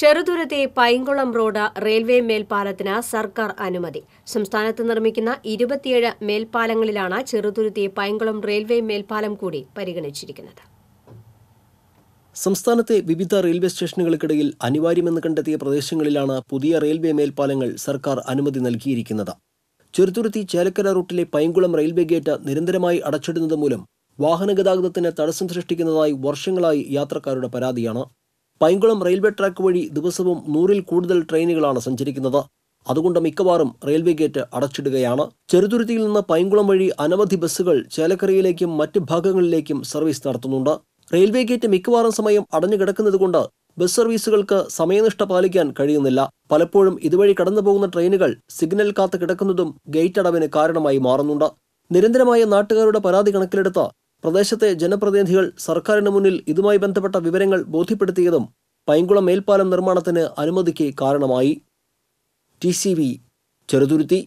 ചെറുതുരത്തെ Painkulam road railway മേൽപ്പാലത്തിന് സർക്കാർ അനുമതി സംസ്ഥാനത്ത് നിർമ്മിക്കുന്ന ഇരുപത്തിയേഴ് മേൽപ്പാലങ്ങളിലാണ് ചെറുതുരുത്തി പൈങ്കുളം റെയിൽവേ മേൽപ്പാലം കൂടി പരിഗണിച്ചിരിക്കുന്നത് സംസ്ഥാനത്തെ വിവിധ റെയിൽവേ സ്റ്റേഷനുകൾക്കിടയിൽ അനിവാര്യമെന്ന് കണ്ടെത്തിയ പ്രദേശങ്ങളിലാണ് പുതിയ റെയിൽവേ മേൽപ്പാലങ്ങൾ സർക്കാർ അനുമതി നൽകിയിരിക്കുന്നത് ചെറുതുരുത്തി ചേലക്കര റൂട്ടിലെ പൈങ്കുളം റെയിൽവേ ഗേറ്റ് നിരന്തരമായി അടച്ചിടുന്നത് മൂലം വാഹനഗതാഗതത്തിന് തടസ്സം സൃഷ്ടിക്കുന്നതായി വർഷങ്ങളായി യാത്രക്കാരുടെ പരാതിയാണ് പൈങ്കുളം റെയിൽവേ ട്രാക്ക് വഴി ദിവസവും നൂറിൽ കൂടുതൽ ട്രെയിനുകളാണ് സഞ്ചരിക്കുന്നത് അതുകൊണ്ട് മിക്കവാറും റെയിൽവേ ഗേറ്റ് അടച്ചിടുകയാണ് ചെറുതുരുത്തിയിൽ നിന്ന് പൈങ്കുളം വഴി അനവധി ബസ്സുകൾ ചേലക്കരയിലേക്കും മറ്റ് ഭാഗങ്ങളിലേക്കും സർവീസ് നടത്തുന്നുണ്ട് റെയിൽവേ ഗേറ്റ് മിക്കവാറും സമയം അടഞ്ഞു കിടക്കുന്നതുകൊണ്ട് ബസ് സർവീസുകൾക്ക് സമയനിഷ്ഠ പാലിക്കാൻ കഴിയുന്നില്ല പലപ്പോഴും ഇതുവഴി കടന്നുപോകുന്ന ട്രെയിനുകൾ സിഗ്നൽ കാത്ത് കിടക്കുന്നതും ഗേറ്റ് അടവിന് കാരണമായി മാറുന്നുണ്ട് നിരന്തരമായ നാട്ടുകാരുടെ പരാതി കണക്കിലെടുത്ത് പ്രദേശത്തെ ജനപ്രതിനിധികൾ സർക്കാരിന് മുന്നിൽ ഇതുമായി ബന്ധപ്പെട്ട വിവരങ്ങൾ ബോധ്യപ്പെടുത്തിയതും പൈങ്കുളം മേൽപ്പാലം നിർമ്മാണത്തിന് അനുമതിക്ക് കാരണമായി ടി സി വി ചെറുതുരുത്തി